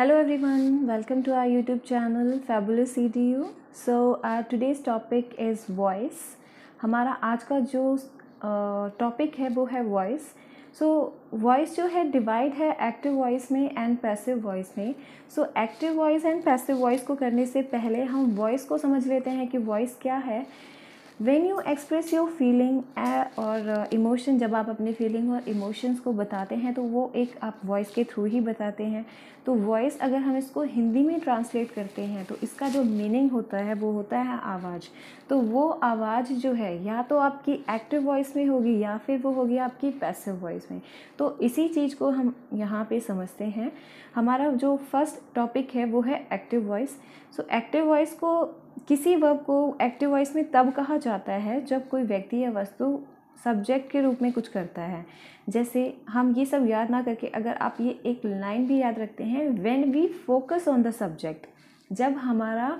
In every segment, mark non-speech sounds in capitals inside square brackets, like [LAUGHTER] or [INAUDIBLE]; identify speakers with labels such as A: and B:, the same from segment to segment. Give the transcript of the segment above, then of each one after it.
A: Hello welcome to our YouTube channel YouTube C D U so our today's topic is voice हमारा आज का जो topic uh, है वो है वॉइस सो वॉइस जो है डिवाइड है एक्टिव वॉइस में एंड पैसिव वॉइस में so active voice and passive voice को करने से पहले हम वॉइस को समझ लेते हैं कि वॉइस क्या है when you express your feeling और इमोशन uh, जब आप अपने फीलिंग और इमोशंस को बताते हैं तो वो एक आप वॉइस के थ्रू ही बताते हैं तो वॉइस अगर हम इसको हिंदी में ट्रांसलेट करते हैं तो इसका जो मीनिंग होता है वो होता है आवाज़ तो वो आवाज़ जो है या तो आपकी एक्टिव वॉइस में होगी या फिर वो होगी आपकी पैसिव वॉइस में तो इसी चीज़ को हम यहाँ पे समझते हैं हमारा जो फर्स्ट टॉपिक है वो है active voice so active voice को किसी वर्ब को एक्टिव वॉइस में तब कहा जाता है जब कोई व्यक्ति या वस्तु सब्जेक्ट के रूप में कुछ करता है जैसे हम ये सब याद ना करके अगर आप ये एक लाइन भी याद रखते हैं when we focus on the subject जब हमारा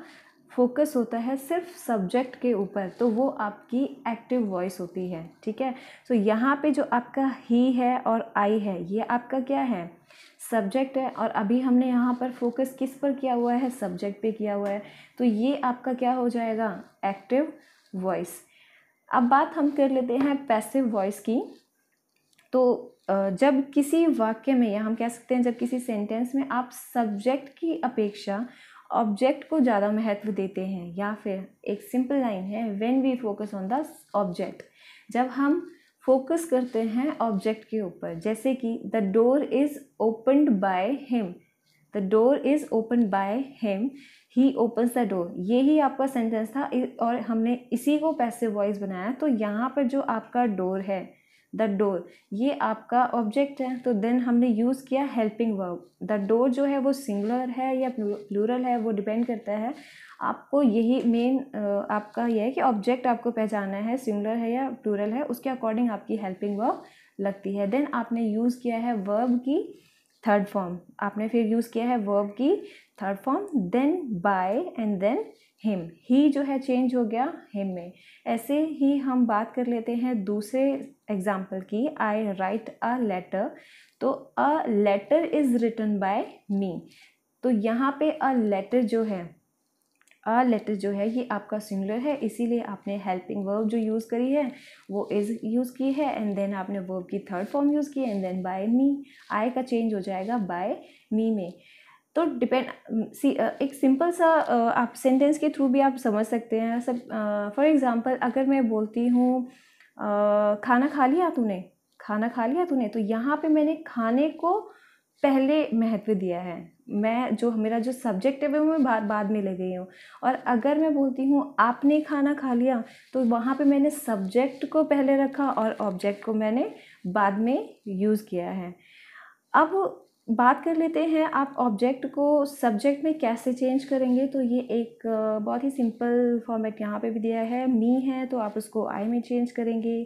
A: फोकस होता है सिर्फ सब्जेक्ट के ऊपर तो वो आपकी एक्टिव वॉइस होती है ठीक है सो so, यहाँ पे जो आपका ही है और आई है ये आपका क्या है सब्जेक्ट है और अभी हमने यहाँ पर फोकस किस पर किया हुआ है सब्जेक्ट पे किया हुआ है तो ये आपका क्या हो जाएगा एक्टिव वॉइस अब बात हम कर लेते हैं पैसिव वॉइस की तो जब किसी वाक्य में या हम कह सकते हैं जब किसी सेंटेंस में आप सब्जेक्ट की अपेक्षा ऑब्जेक्ट को ज़्यादा महत्व देते हैं या फिर एक सिंपल लाइन है when we focus on the object जब हम फोकस करते हैं ऑब्जेक्ट के ऊपर जैसे कि the door is opened by him the door is open by him he opens the door ये ही आपका सेंटेंस था और हमने इसी को पैसे वॉइस बनाया तो यहाँ पर जो आपका डोर है द डोर ये आपका ऑब्जेक्ट है तो देन हमने यूज़ किया हेल्पिंग वर्ब द डोर जो है वो सिंगुलर है या प्लूरल है वो डिपेंड करता है आपको यही मेन आपका यह है कि ऑब्जेक्ट आपको पहचाना है सिंगुलर है या प्लूरल है उसके अकॉर्डिंग आपकी हेल्पिंग वर्ब लगती है देन आपने यूज़ किया है वर्ब की थर्ड फॉर्म आपने फिर यूज़ किया है वर्ब की third form then by and then him he जो है चेंज हो गया हिम में ऐसे ही हम बात कर लेते हैं दूसरे एग्जाम्पल की आई राइट अ लेटर तो a letter is written by me तो यहाँ पे अ लेटर जो है आ लेटर जो है ये आपका सिंगुलर है इसीलिए आपने हेल्पिंग वर्ब जो यूज़ करी है वो इज़ यूज़ की है एंड देन आपने वर्ब की थर्ड फॉर्म यूज़ की and then by me I का चेंज हो जाएगा बाय मी में तो डिपेंड सी एक सिंपल सा आप सेंटेंस के थ्रू भी आप समझ सकते हैं सब फॉर एग्ज़ाम्पल अगर मैं बोलती हूँ खाना खा लिया तूने खाना खा लिया तूने तो यहाँ पे मैंने खाने को पहले महत्व दिया है मैं जो मेरा जो सब्जेक्ट है वो मैं बाद बाद में ले गई हूँ और अगर मैं बोलती हूँ आपने खाना खा लिया तो वहाँ पे मैंने सब्जेक्ट को पहले रखा और ऑब्जेक्ट को मैंने बाद में यूज़ किया है अब बात कर लेते हैं आप ऑब्जेक्ट को सब्जेक्ट में कैसे चेंज करेंगे तो ये एक बहुत ही सिंपल फॉर्मेट यहाँ पे भी दिया है मी है तो आप उसको आई में चेंज करेंगे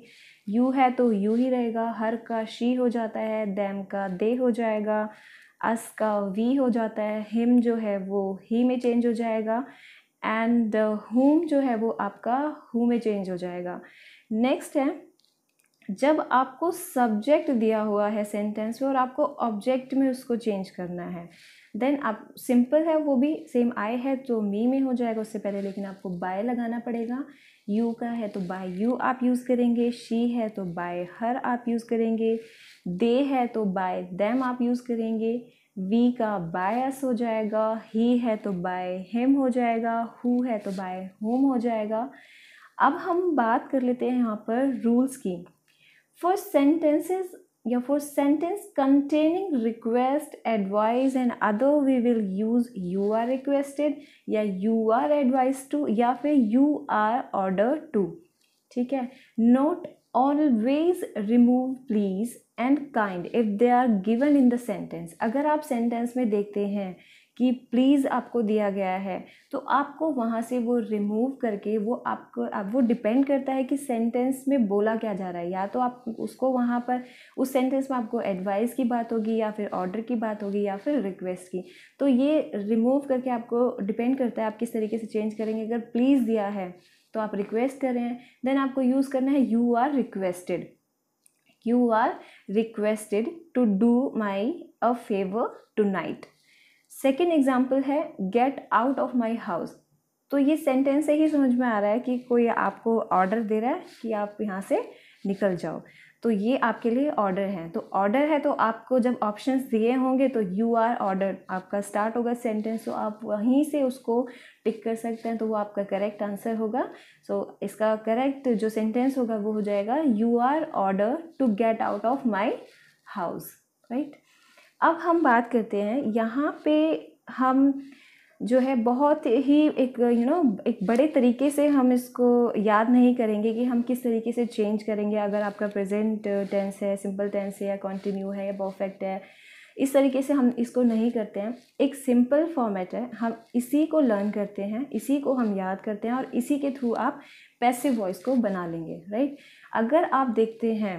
A: यू है तो यू ही रहेगा हर का शी हो जाता है दैम का दे हो जाएगा अस का वी हो जाता है हिम जो है वो ही में चेंज हो जाएगा एंड होम जो है वो आपका हु में चेंज हो जाएगा नेक्स्ट है जब आपको सब्जेक्ट दिया हुआ है सेंटेंस में और आपको ऑब्जेक्ट में उसको चेंज करना है देन आप सिंपल है वो भी सेम आई है तो मी में हो जाएगा उससे पहले लेकिन आपको बाय लगाना पड़ेगा यू का है तो बाय यू आप यूज़ करेंगे शी है तो बाय हर आप यूज़ करेंगे दे है तो बाय देम आप यूज़ करेंगे वी का बायस हो जाएगा ही है तो बाय हिम हो जाएगा हु है तो बाय होम हो जाएगा अब हम बात कर लेते हैं यहाँ पर रूल्स की for sentences yeah, for sentence containing request, advice and other we will use you are requested या you are advised to या फिर you are ordered to ठीक है note always remove please and kind if they are given in the sentence अगर आप sentence में देखते हैं कि प्लीज़ आपको दिया गया है तो आपको वहाँ से वो रिमूव करके वो आपको आप वो डिपेंड करता है कि सेंटेंस में बोला क्या जा रहा है या तो आप उसको वहाँ पर उस सेंटेंस में आपको एडवाइस की बात होगी या फिर ऑर्डर की बात होगी या फिर रिक्वेस्ट की तो ये रिमूव करके आपको डिपेंड करता है आप किस तरीके से चेंज करेंगे अगर प्लीज़ दिया है तो आप रिक्वेस्ट कर रहे हैं देन आपको यूज़ करना है you are requested you are requested to do my a favour tonight second example है get out of my house तो ये सेंटेंस से ही समझ में आ रहा है कि कोई आपको ऑर्डर दे रहा है कि आप यहाँ से निकल जाओ तो ये आपके लिए ऑर्डर है तो ऑर्डर है तो आपको जब ऑप्शंस दिए होंगे तो यू आर ऑर्डर आपका स्टार्ट होगा सेंटेंस तो आप वहीं से उसको टिक कर सकते हैं तो वो आपका करेक्ट आंसर होगा सो so, इसका करेक्ट जो सेंटेंस होगा वो हो जाएगा you are order to get out of my house right अब हम बात करते हैं यहाँ पे हम जो है बहुत ही एक यू you नो know, एक बड़े तरीके से हम इसको याद नहीं करेंगे कि हम किस तरीके से चेंज करेंगे अगर आपका प्रेजेंट टेंस है सिंपल टेंस है या कॉन्टिन्यू है या परफेक्ट है इस तरीके से हम इसको नहीं करते हैं एक सिंपल फॉर्मेट है हम इसी को लर्न करते हैं इसी को हम याद करते हैं और इसी के थ्रू आप पैसिव वॉइस को बना लेंगे राइट अगर आप देखते हैं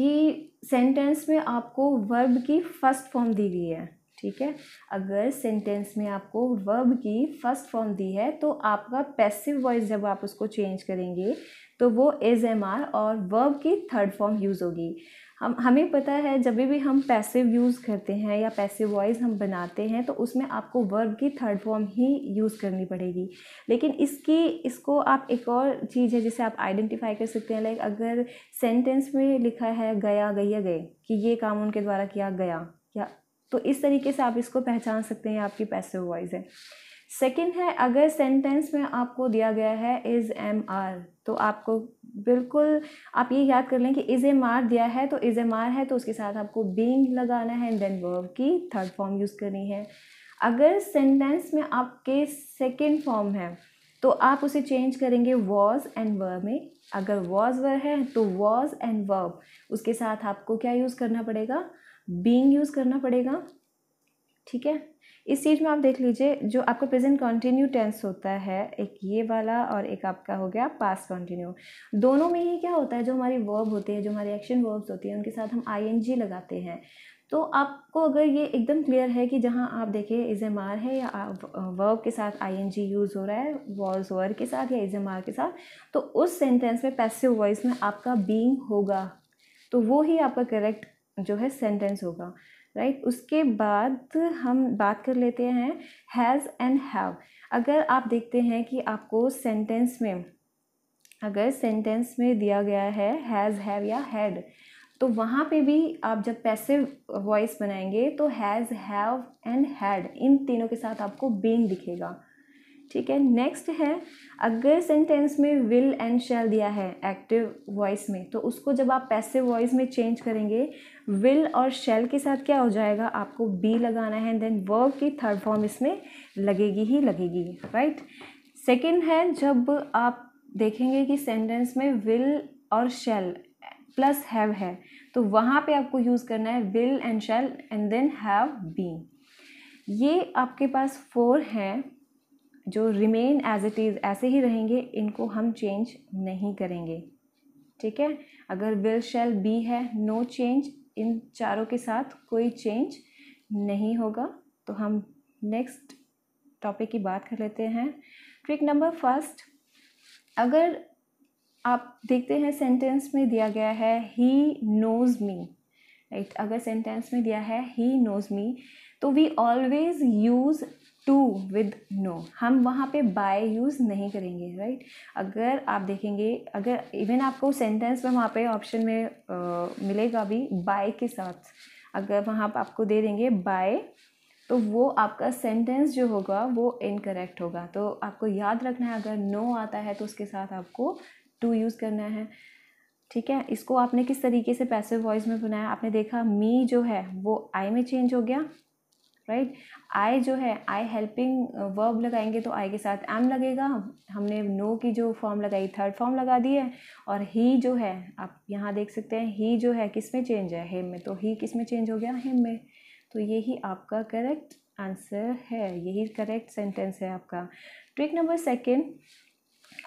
A: कि सेंटेंस में आपको वर्ब की फर्स्ट फॉर्म दी गई है ठीक है अगर सेंटेंस में आपको वर्ब की फर्स्ट फॉर्म दी है तो आपका पैसिव वॉइस जब आप उसको चेंज करेंगे तो वो एज एम आर और वर्ब की थर्ड फॉर्म यूज़ होगी हम हमें पता है जब भी हम पैसिव यूज़ करते हैं या पैसिव वॉइस हम बनाते हैं तो उसमें आपको वर्ब की थर्ड फॉर्म ही यूज़ करनी पड़ेगी लेकिन इसकी इसको आप एक और चीज़ है जिसे आप आइडेंटिफाई कर सकते हैं लाइक अगर सेंटेंस में लिखा है गया गया गए कि ये काम उनके द्वारा किया गया या तो इस तरीके से आप इसको पहचान सकते हैं आपकी पैसिव वॉइस है सेकेंड है अगर सेंटेंस में आपको दिया गया है इज़ एम आर तो आपको बिल्कुल आप ये याद कर लें कि इज़ ए मार दिया है तो इज़ ए मार है तो उसके साथ आपको बींग लगाना है एंड देन वर्ब की थर्ड फॉर्म यूज़ करनी है अगर सेंटेंस में आपके सेकेंड फॉर्म है तो आप उसे चेंज करेंगे वॉज एंड वर्ब में अगर वॉज वर है तो वॉज एंड वर्ब उसके साथ आपको क्या यूज़ करना पड़ेगा बींग यूज़ करना पड़ेगा ठीक है इस चीज़ में आप देख लीजिए जो आपका प्रेजेंट कंटिन्यू टेंस होता है एक ये वाला और एक आपका हो गया पास कंटिन्यू दोनों में ही क्या होता है जो हमारी वर्ब होते हैं जो हमारे एक्शन वर्ब्स होती हैं उनके साथ हम आई लगाते हैं तो आपको अगर ये एकदम क्लियर है कि जहाँ आप देखिए आर है या वर्ब के साथ जी यूज़ हो रहा है वॉज वर के साथ या आर के साथ तो उस सेंटेंस में पैसिव वॉइस में आपका बींग होगा तो वो ही आपका करेक्ट जो है सेंटेंस होगा राइट उसके बाद हम बात कर लेते हैं हैज़ एंड हैव अगर आप देखते हैं कि आपको सेंटेंस में अगर सेंटेंस में दिया गया है हैज़ हैव या हैड तो वहाँ पे भी आप जब पैसिव वॉइस बनाएंगे तो हैज़ हैव एंड हैड इन तीनों के साथ आपको बीन दिखेगा ठीक है नेक्स्ट है अगर सेंटेंस में विल एंड शैल दिया है एक्टिव वॉइस में तो उसको जब आप पैसिव वॉइस में चेंज करेंगे विल और शेल के साथ क्या हो जाएगा आपको बी लगाना है देन वर्ब की थर्ड फॉर्म इसमें लगेगी ही लगेगी राइट सेकेंड है जब आप देखेंगे कि सेंटेंस में विल और शेल प्लस हैव है तो वहाँ पे आपको यूज़ करना है will and shall and then have been ये आपके पास फोर हैं जो रिमेन एज इट इज़ ऐसे ही रहेंगे इनको हम चेंज नहीं करेंगे ठीक है अगर विल शेल बी है नो चेंज इन चारों के साथ कोई चेंज नहीं होगा तो हम नेक्स्ट टॉपिक की बात कर लेते हैं ट्रिक नंबर फर्स्ट अगर आप देखते हैं सेंटेंस में दिया गया है ही नोज़ मी राइट अगर सेंटेंस में दिया है ही नोज़ मी तो we always use to with know हम वहाँ पे बाय यूज़ नहीं करेंगे राइट right? अगर आप देखेंगे अगर इवन आपको सेंटेंस में वहाँ पे ऑप्शन में आ, मिलेगा भी बाय के साथ अगर वहाँ पर आपको दे देंगे बाय तो वो आपका सेंटेंस जो होगा वो इनकरेक्ट होगा तो आपको याद रखना है अगर नो आता है तो उसके साथ आपको टू यूज़ करना है ठीक है इसको आपने किस तरीके से पैसिव वॉइस में बनाया आपने देखा मी जो है वो आई में चेंज हो गया राइट आई जो है आई हेल्पिंग वर्ब लगाएंगे तो आई के साथ एम लगेगा हमने नो की जो फॉर्म लगाई थर्ड फॉर्म लगा दी है और ही जो है आप यहाँ देख सकते हैं ही जो है किस में चेंज है हिम में तो ही किस में चेंज हो गया हिम में तो यही आपका करेक्ट आंसर है यही करेक्ट सेंटेंस है आपका ट्रिक नंबर सेकेंड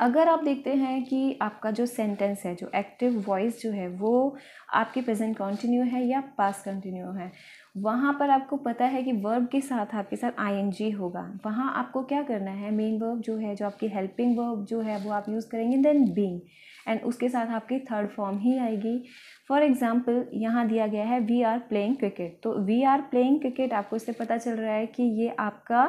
A: अगर आप देखते हैं कि आपका जो सेंटेंस है जो एक्टिव वॉइस जो है वो आपकी प्रेजेंट कंटिन्यू है या पास कंटिन्यू है वहाँ पर आपको पता है कि वर्ब के साथ आपके साथ आई होगा वहाँ आपको क्या करना है मेन वर्ब जो है जो आपकी हेल्पिंग वर्ब जो है वो आप यूज़ करेंगे देन बींग एंड उसके साथ आपकी थर्ड फॉर्म ही आएगी फॉर एग्ज़ाम्पल यहाँ दिया गया है वी आर प्लेइंग क्रिकेट तो वी आर प्लेइंग क्रिकेट आपको इससे पता चल रहा है कि ये आपका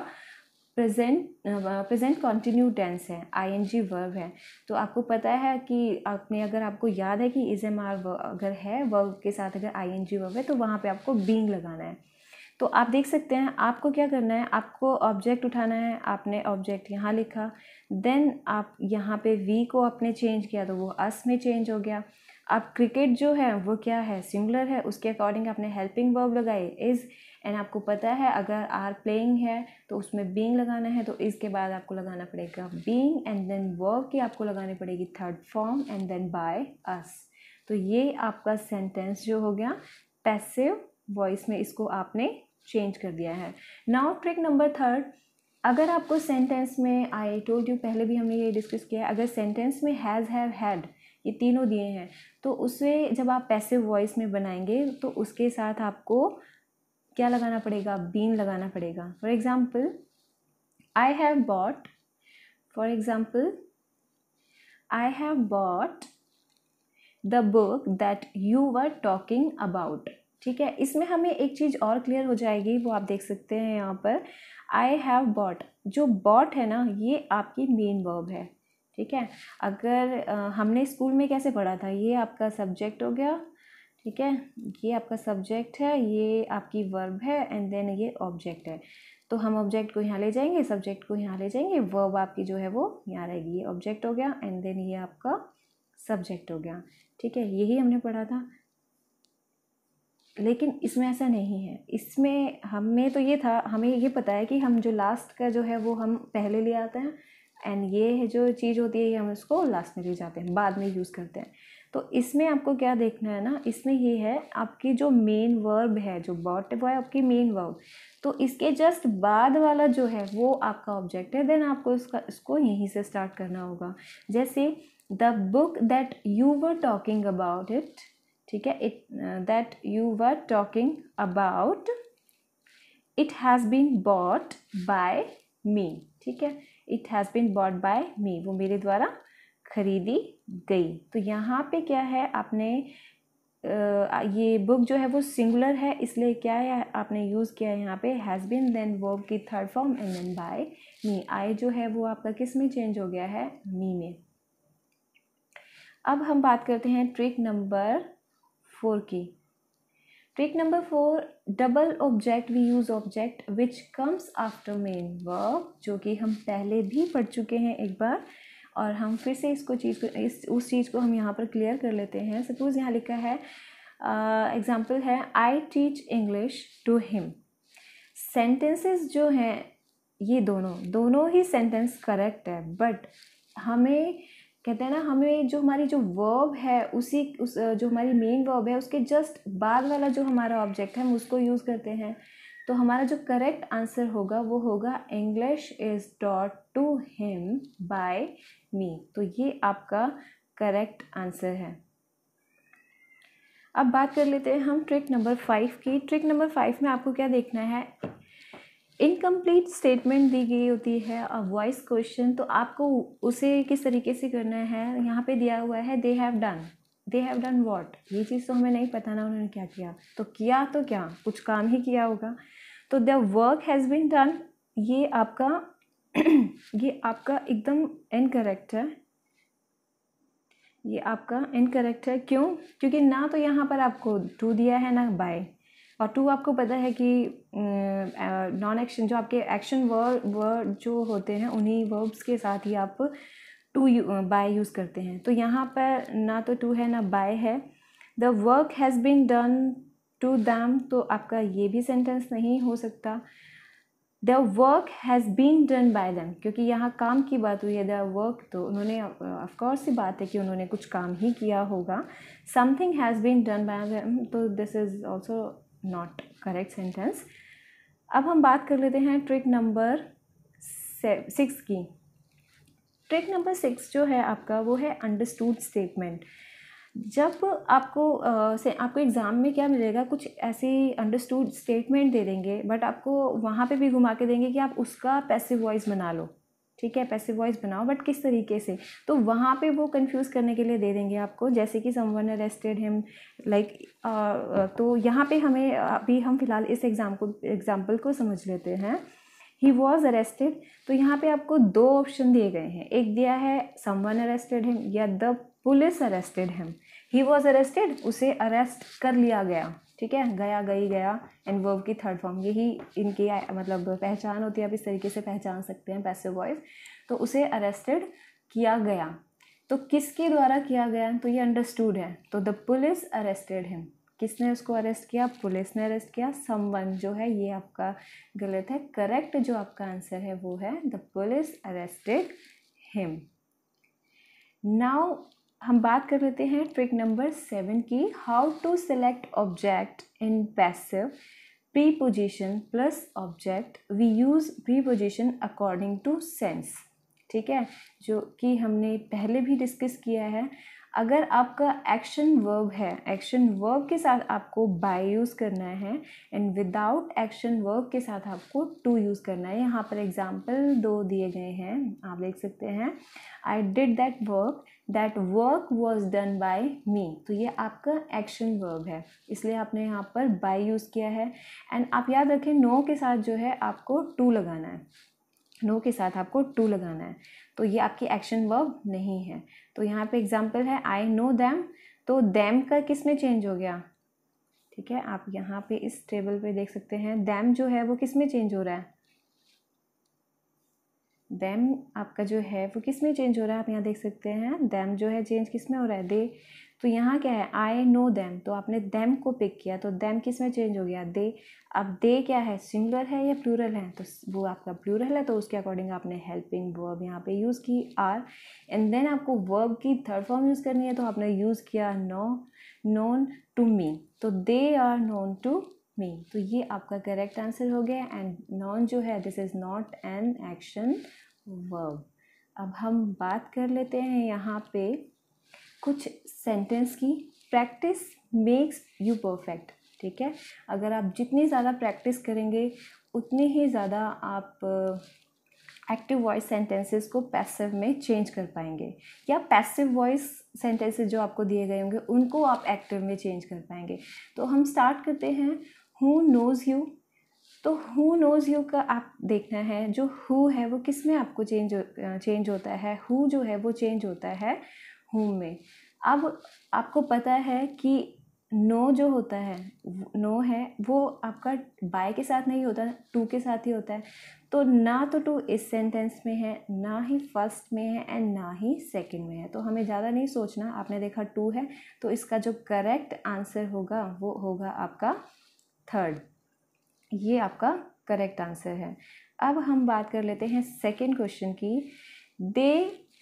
A: प्रेजेंट प्रेजेंट कॉन्टिन्यू टेंस है आई एन जी वर्ब है तो आपको पता है कि आपने अगर आपको याद है कि इज एम आर अगर है वर्ब के साथ अगर आई एन जी वर्ब है तो वहाँ पे आपको बींग लगाना है तो आप देख सकते हैं आपको क्या करना है आपको ऑब्जेक्ट उठाना है आपने ऑब्जेक्ट यहाँ लिखा देन आप यहाँ पे वी को आपने चेंज किया तो वो अस में चेंज हो गया अब क्रिकेट जो है वो क्या है सिंगुलर है उसके अकॉर्डिंग आपने हेल्पिंग वर्ब लगाए इज़ एंड आपको पता है अगर आर प्लेइंग है तो उसमें बींग लगाना है तो इसके बाद आपको लगाना पड़ेगा बींग एंड देन वर्ब की आपको लगानी पड़ेगी third form and then by us तो ये आपका सेंटेंस जो हो गया पैसिव वॉइस में इसको आपने चेंज कर दिया है नाउ ट्रिक नंबर थर्ड अगर आपको सेंटेंस में आई टोल्ड यू पहले भी हमने ये डिस्कस किया अगर सेंटेंस में हैज़ हैव हैड ये तीनों दिए हैं तो उसे जब आप पैसिव वॉइस में बनाएंगे तो उसके साथ आपको क्या लगाना पड़ेगा बीन लगाना पड़ेगा for example I have bought for example I have bought the book that you were talking about ठीक है इसमें हमें एक चीज़ और क्लियर हो जाएगी वो आप देख सकते हैं यहाँ पर आई हैव बॉट जो बॉट है ना ये आपकी मेन वर्ब है ठीक है अगर हमने स्कूल में कैसे पढ़ा था ये आपका सब्जेक्ट हो गया ठीक है ये आपका सब्जेक्ट है ये आपकी वर्ब है एंड देन ये ऑब्जेक्ट है तो हम ऑब्जेक्ट को यहाँ ले जाएंगे सब्जेक्ट को यहाँ ले जाएंगे वर्ब आपकी जो है वो यहाँ रहेगी ये ऑब्जेक्ट हो गया एंड देन ये आपका सब्जेक्ट हो गया ठीक है यही हमने पढ़ा था लेकिन इसमें ऐसा नहीं है इसमें हमें तो ये था हमें ये पता है कि हम जो लास्ट का जो है वो हम पहले ले आते हैं एंड ये है जो चीज़ होती है ये हम इसको लास्ट में ले जाते हैं बाद में यूज़ करते हैं तो इसमें आपको क्या देखना है ना इसमें ये है आपकी जो मेन वर्ब है जो बॉट वो है आपकी मेन वर्ब तो इसके जस्ट बाद वाला जो है वो आपका ऑब्जेक्ट है देन आपको इसका इसको यहीं से स्टार्ट करना होगा जैसे the book that you were talking about it ठीक है it that you were talking about it has been bought by me ठीक है it has been bought by me वो मेरे द्वारा खरीदी गई तो यहाँ पे क्या है आपने ये बुक जो है वो सिंगुलर है इसलिए क्या है आपने यूज़ किया है यहाँ पे हैज़ बिन देन वर्ब की third form and then by me I जो है वो आपका किस में चेंज हो गया है मी में अब हम बात करते हैं ट्रिक नंबर फोर की pick number four double object we use object which comes after main verb जो कि हम पहले भी पढ़ चुके हैं एक बार और हम फिर से इसको चीज़ को इस उस चीज़ को हम यहाँ पर क्लियर कर लेते हैं सपोज़ यहाँ लिखा है एग्ज़ाम्पल uh, है I teach English to him sentences जो हैं ये दोनों दोनों ही सेंटेंस करेक्ट है बट हमें कहते हैं ना हमें जो हमारी जो वर्ब है उसी उस जो हमारी मेन वर्ब है उसके जस्ट बाद वाला जो हमारा ऑब्जेक्ट है हम उसको यूज़ करते हैं तो हमारा जो करेक्ट आंसर होगा वो होगा English is taught to him by me तो ये आपका करेक्ट आंसर है अब बात कर लेते हैं हम ट्रिक नंबर फाइव की ट्रिक नंबर फाइव में आपको क्या देखना है इनकम्प्लीट स्टेटमेंट दी गई होती है अ वॉइस क्वेश्चन तो आपको उसे किस तरीके से करना है यहाँ पे दिया हुआ है they have done they have done what ये चीज़ तो हमें नहीं पता ना उन्होंने क्या किया तो किया तो क्या कुछ काम ही किया होगा तो the work has been done ये आपका [CLEARS THROAT] ये आपका एकदम इनकरेक्ट है ये आपका इनकरेक्ट है क्यों क्योंकि ना तो यहाँ पर आपको टू दिया है ना बाय और टू आपको पता है कि नॉन एक्शन जो आपके एक्शन वर्ड वर्ड जो होते हैं उन्हीं वर्ब्स के साथ ही आप टू बाय यूज़ करते हैं तो यहाँ पर ना तो टू है ना बाय है the work has been done to them तो आपका ये भी सेंटेंस नहीं हो सकता the work has been done by them क्योंकि यहाँ काम की बात हुई है द वर्क तो उन्होंने ऑफकोर्स ही बात है कि उन्होंने कुछ काम ही किया होगा something has been done by them तो this is also not correct sentence अब हम बात कर लेते हैं ट्रिक नंबर सिक्स की ट्रिक नंबर सिक्स जो है आपका वो है अंडरस्टूड स्टेटमेंट जब आपको आ, से आपको एग्ज़ाम में क्या मिलेगा कुछ ऐसी अंडरस्टूड स्टेटमेंट दे देंगे बट आपको वहाँ पे भी घुमा के देंगे कि आप उसका पैसिव वॉइस बना लो ठीक है पैसिव वॉइस बनाओ बट किस तरीके से तो वहाँ पे वो कंफ्यूज करने के लिए दे देंगे आपको जैसे कि समवन अरेस्टेड हिम लाइक तो यहाँ पे हमें अभी हम फिलहाल इस एग्ज़ाम को एग्ज़ाम्पल को समझ लेते हैं ही वॉज अरेस्टेड तो यहाँ पे आपको दो ऑप्शन दिए गए हैं एक दिया है समवन अरेस्टेड हिम या the police arrested him he was arrested उसे अरेस्ट कर लिया गया ठीक है गया गई गया एंड वर्ब की थर्ड फॉर्म यही इनकी मतलब पहचान होती है आप इस तरीके से पहचान सकते हैं पैसिव वॉइस तो उसे अरेस्टेड किया गया तो किसके द्वारा किया गया तो ये अंडरस्टूड है तो द पुलिस अरेस्टेड हिम किसने उसको अरेस्ट किया पुलिस ने अरेस्ट किया समवन जो है ये आपका गलत है करेक्ट जो आपका आंसर है वो है the police arrested him now हम बात कर लेते हैं ट्रिक नंबर सेवन की how to select object in passive preposition plus object we use preposition according to sense ठीक है जो कि हमने पहले भी डिस्कस किया है अगर आपका एक्शन वर्ब है एक्शन वर्ब के साथ आपको बाय यूज़ करना है एंड विदाउट एक्शन वर्ब के साथ आपको टू यूज़ करना है यहाँ पर एग्जाम्पल दो दिए गए हैं आप देख सकते हैं I did that work that work was done by me तो ये आपका एक्शन वर्ब है इसलिए आपने यहाँ पर बाय यूज़ किया है एंड आप याद रखें नो के साथ जो है आपको टू लगाना है नो के साथ आपको टू लगाना है तो ये आपकी एक्शन वर्ब नहीं है तो यहाँ पे एग्जाम्पल है आई नो दैम तो दैम का किस में चेंज हो गया ठीक है आप यहाँ पे इस टेबल पे देख सकते हैं दैम जो है वो किस में चेंज हो रहा है देम आपका जो है वो किस में चेंज हो रहा है आप यहाँ देख सकते हैं देम जो है चेंज किस में हो रहा है दे तो यहाँ क्या है आई नो दैम तो आपने देम को पिक किया तो दैम किस में चेंज हो गया दे अब दे क्या है सिंगुलर है या प्लूरल है तो वो आपका प्लूरल है तो उसके अकॉर्डिंग आपने हेल्पिंग वर्ब यहाँ पे यूज़ की आर एंड देन आपको वर्ब की थर्ड फॉर्म यूज़ करनी है तो आपने यूज़ किया नो नोन टू मी तो दे आर नोन टू में तो ये आपका करेक्ट आंसर हो गया एंड नॉन जो है this is not an action verb अब हम बात कर लेते हैं यहाँ पे कुछ सेंटेंस की प्रैक्टिस मेक्स यू परफेक्ट ठीक है अगर आप जितनी ज़्यादा प्रैक्टिस करेंगे उतनी ही ज़्यादा आप एक्टिव वॉइस सेंटेंसेस को पैसिव में चेंज कर पाएंगे या पैसिव वॉइस सेंटेंसेस जो आपको दिए गए होंगे उनको आप एक्टिव में चेंज कर पाएंगे तो हम स्टार्ट करते हैं हु नोज़ यू तो हु नोज़ यू का आप देखना है जो हु है वो किस में आपको चेंज चेंज होता है हु जो है वो चेंज होता है हु में अब आपको पता है कि नो जो होता है नो है वो आपका बाय के साथ नहीं होता टू के साथ ही होता है तो ना तो टू इस सेंटेंस में है ना ही फर्स्ट में है एंड ना ही सेकंड में है तो हमें ज़्यादा नहीं सोचना आपने देखा टू है तो इसका जो करेक्ट आंसर होगा वो होगा आपका थर्ड ये आपका करेक्ट आंसर है अब हम बात कर लेते हैं सेकेंड क्वेश्चन की they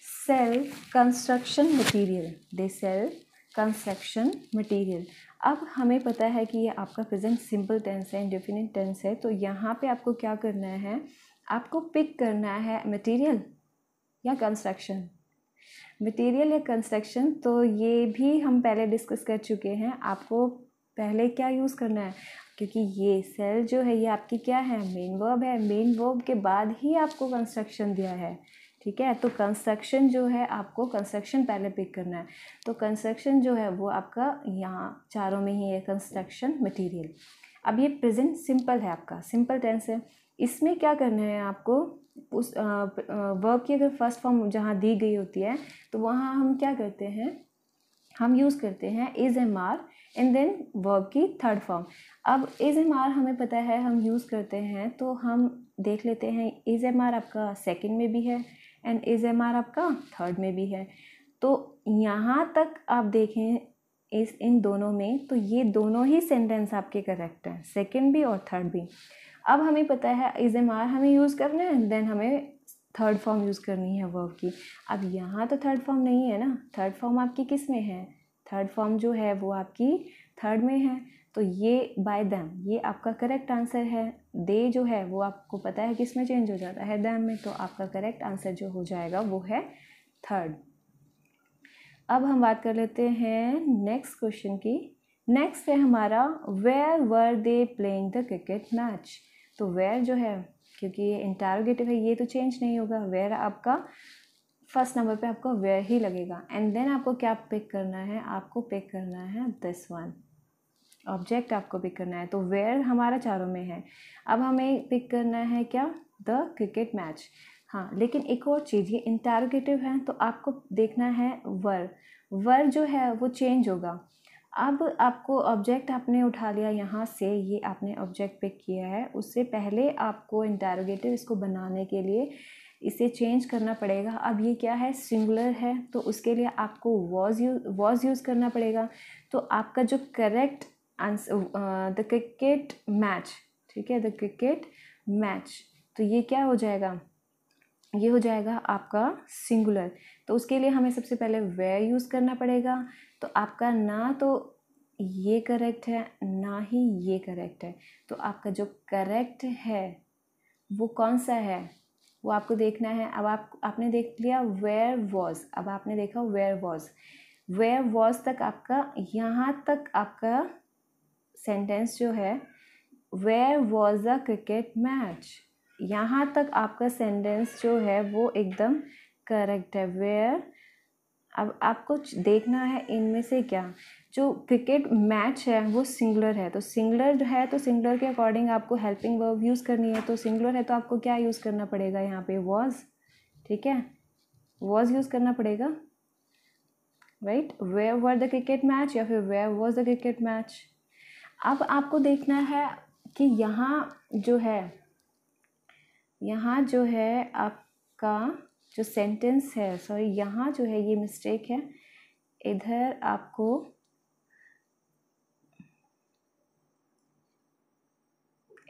A: sell construction material they sell construction material अब हमें पता है कि ये आपका प्रेजेंट सिंपल टेंस है इंडेफिनिट टेंस है तो यहाँ पे आपको क्या करना है आपको पिक करना है मटेरियल या कंस्ट्रक्शन मटेरियल या कंस्ट्रक्शन तो ये भी हम पहले डिस्कस कर चुके हैं आपको पहले क्या यूज़ करना है क्योंकि ये सेल जो है ये आपकी क्या है मेन वर्ब है मेन वर्ब के बाद ही आपको कंस्ट्रक्शन दिया है ठीक है तो कंस्ट्रक्शन जो है आपको कंस्ट्रक्शन पहले पिक करना है तो कंस्ट्रक्शन जो है वो आपका यहाँ चारों में ही है कंस्ट्रक्शन मटेरियल अब ये प्रेजेंट सिंपल है आपका सिंपल टेंस है इसमें क्या करना है आपको उस वर्ब की अगर फर्स्ट फॉर्म जहाँ दी गई होती है तो वहाँ हम क्या करते हैं हम यूज़ करते हैं is am are and then verb की थर्ड फॉर्म अब इज एम आर हमें पता है हम यूज़ करते हैं तो हम देख लेते हैं इज एम आर आपका सेकेंड में भी है एंड इज एम आर आपका थर्ड में भी है तो यहाँ तक आप देखें इस इन दोनों में तो ये दोनों ही सेंटेंस आपके करेक्ट हैं सेकेंड भी और थर्ड भी अब हमें पता है इज एम आर हमें यूज़ करना है देन हमें थर्ड फॉर्म यूज़ करनी है वर्ब की अब यहाँ तो थर्ड फॉर्म नहीं है ना थर्ड फॉर्म आपकी किस में है थर्ड फॉर्म जो है वो आपकी थर्ड में है तो ये बाय दैम ये आपका करेक्ट आंसर है दे जो है वो आपको पता है किस में चेंज हो जाता है दैम में तो आपका करेक्ट आंसर जो हो जाएगा वो है थर्ड अब हम बात कर लेते हैं नेक्स्ट क्वेश्चन की नेक्स्ट है हमारा where were they playing the cricket match तो वेयर जो है क्योंकि ये इंटारोगेटिव है ये तो चेंज नहीं होगा वेयर आपका फर्स्ट नंबर पे आपको वेयर ही लगेगा एंड देन आपको क्या पिक करना है आपको पिक करना है दिस वन ऑब्जेक्ट आपको पिक करना है तो वेयर हमारा चारों में है अब हमें पिक करना है क्या द क्रिकेट मैच हाँ लेकिन एक और चीज़ ये इंटारोगेटिव है तो आपको देखना है वर वर जो है वो चेंज होगा अब आपको ऑब्जेक्ट आपने उठा लिया यहाँ से ये आपने ऑब्जेक्ट पिक किया है उससे पहले आपको इंटारोगेटिव इसको बनाने के लिए इसे चेंज करना पड़ेगा अब ये क्या है सिंगुलर है तो उसके लिए आपको वॉज यूज वॉज यूज़ करना पड़ेगा तो आपका जो correct answer the cricket match ठीक है द क्रिकेट मैच तो ये क्या हो जाएगा ये हो जाएगा आपका सिंगुलर तो उसके लिए हमें सबसे पहले वे यूज़ करना पड़ेगा तो आपका ना तो ये करेक्ट है ना ही ये करेक्ट है तो आपका जो करेक्ट है वो कौन सा है वो आपको देखना है अब आप आपने देख लिया वेयर वॉज अब आपने देखा वेयर वॉज वेयर वॉज तक आपका यहाँ तक आपका सेंटेंस जो है where was a cricket match यहाँ तक आपका सेंटेंस जो है वो एकदम करेक्ट है वेयर अब आपको देखना है इनमें से क्या जो क्रिकेट मैच है वो सिंगुलर है तो सिंगुलर है तो सिंगुलर के अकॉर्डिंग आपको हेल्पिंग वर्ब यूज़ करनी है तो सिंगुलर है तो आपको क्या यूज़ करना पड़ेगा यहाँ पे वॉज ठीक है वॉज यूज़ करना पड़ेगा right where were the cricket match या फिर where was the cricket match अब आपको देखना है कि यहाँ जो है यहाँ जो है आपका जो सेंटेंस है सॉरी यहाँ जो है ये मिस्टेक है इधर आपको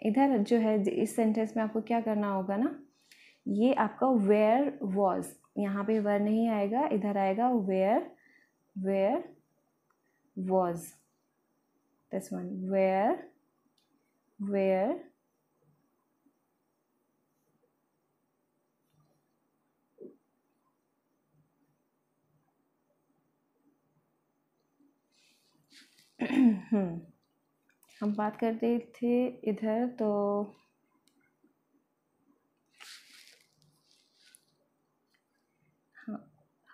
A: इधर जो है इस सेंटेंस में आपको क्या करना होगा ना ये आपका वेयर वॉज यहाँ पे वर नहीं आएगा इधर आएगा where where was this one where where hmm. हम बात करते थे इधर तो हाँ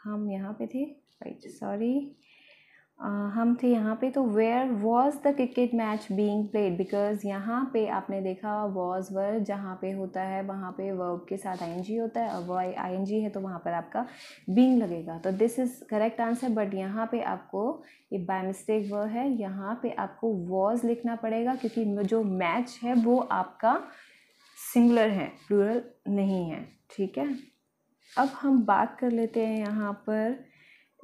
A: हम यहाँ पे थे राइट सॉरी हम थे यहाँ पे तो where was the cricket match being played because यहाँ पे आपने देखा वॉज वर जहाँ पे होता है वहाँ पे वर्ब के साथ आईएनजी होता है और एन आईएनजी है तो वहाँ पर आपका बीइंग लगेगा तो this is correct answer but यहाँ पे आपको ये बाय मिस्टेक व है यहाँ पे आपको वॉज लिखना पड़ेगा क्योंकि जो मैच है वो आपका सिंगुलर है प्लूरल नहीं है ठीक है अब हम बात कर लेते हैं यहाँ पर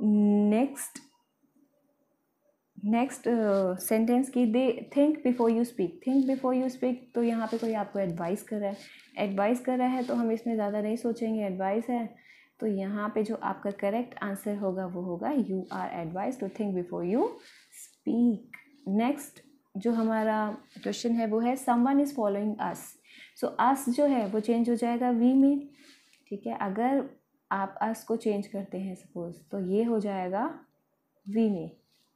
A: नेक्स्ट नेक्स्ट सेंटेंस uh, की they think before you speak think before you speak तो यहाँ पे कोई आपको एडवाइस कर रहा है एडवाइस कर रहा है तो हम इसमें ज़्यादा नहीं सोचेंगे एडवाइस है तो यहाँ पे जो आपका करेक्ट आंसर होगा वो होगा you are advice to think before you speak next जो हमारा क्वेश्चन है वो है someone is following us so us जो है वो चेंज हो जाएगा वी में ठीक है अगर आप अस को चेंज करते हैं सपोज तो ये हो जाएगा वी में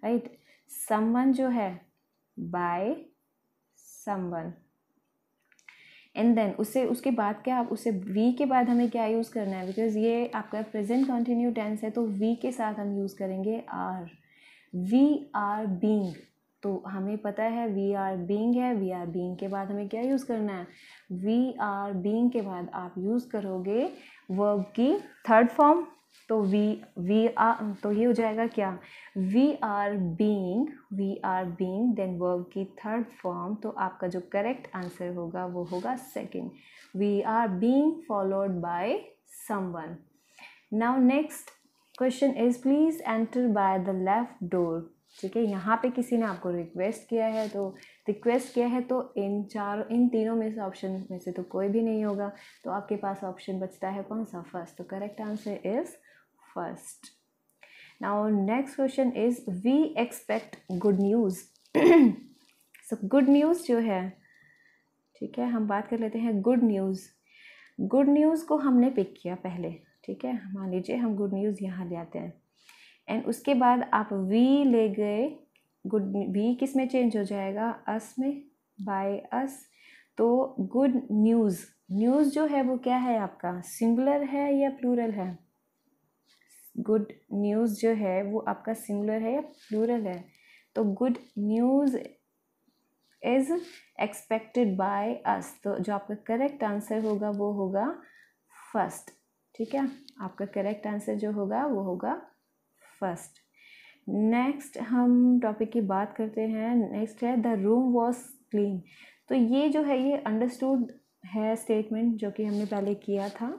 A: राइट right? समवन जो है बाय समवन एंड देन उसे उसके बाद क्या आप उसे वी के बाद हमें क्या यूज़ करना है बिकॉज ये आपका प्रेजेंट कंटिन्यू टेंस है तो वी के साथ हम यूज़ करेंगे आर वी आर बींग तो हमें पता है वी आर बींग है वी आर बींग के बाद हमें क्या यूज़ करना है वी आर बींग के बाद आप यूज़ करोगे वर्ब की थर्ड फॉर्म तो वी वी आर तो ये हो जाएगा क्या we are being we are being then verb की थर्ड फॉर्म तो आपका जो करेक्ट आंसर होगा वो होगा second we are being followed by someone now next question is please enter by the left door ठीक है यहाँ पे किसी ने आपको रिक्वेस्ट किया है तो रिक्वेस्ट किया है तो इन चार इन तीनों में से ऑप्शन में से तो कोई भी नहीं होगा तो आपके पास ऑप्शन बचता है कौन सा फर्स्ट तो correct answer is first now next question is we expect good news so good news जो है ठीक है हम बात कर लेते हैं गुड न्यूज़ गुड न्यूज़ को हमने पिक किया पहले ठीक है मान लीजिए हम गुड न्यूज़ यहाँ ले आते हैं एंड उसके बाद आप वी ले गए गुड वी किस में चेंज हो जाएगा अस में बाय अस तो गुड न्यूज़ न्यूज़ जो है वो क्या है आपका सिंगुलर है या प्लूरल है गुड न्यूज़ जो है वो आपका सिंगुलर है या प्लूरल है तो good news is expected by us तो जो आपका करेक्ट आंसर होगा वो होगा फर्स्ट ठीक है आपका करेक्ट आंसर जो होगा वो होगा फर्स्ट नेक्स्ट हम टॉपिक की बात करते हैं नेक्स्ट है द रूम वॉज क्लीन तो ये जो है ये अंडरस्टूड है स्टेटमेंट जो कि हमने पहले किया था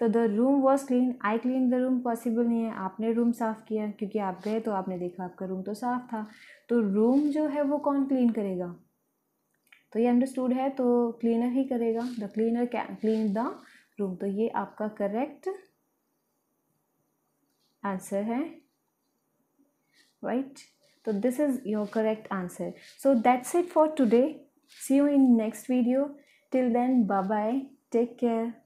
A: तो the room was clean I clean the room possible नहीं है आपने रूम साफ़ किया क्योंकि आप गए तो आपने देखा आपका रूम तो साफ़ था तो रूम जो है वो कौन क्लीन करेगा तो ये अंडरस्टूड है तो क्लीनर ही करेगा the cleaner can clean the room तो ये आपका करेक्ट आंसर है right so this is your correct answer so that's it for today see you in next video till then bye bye take care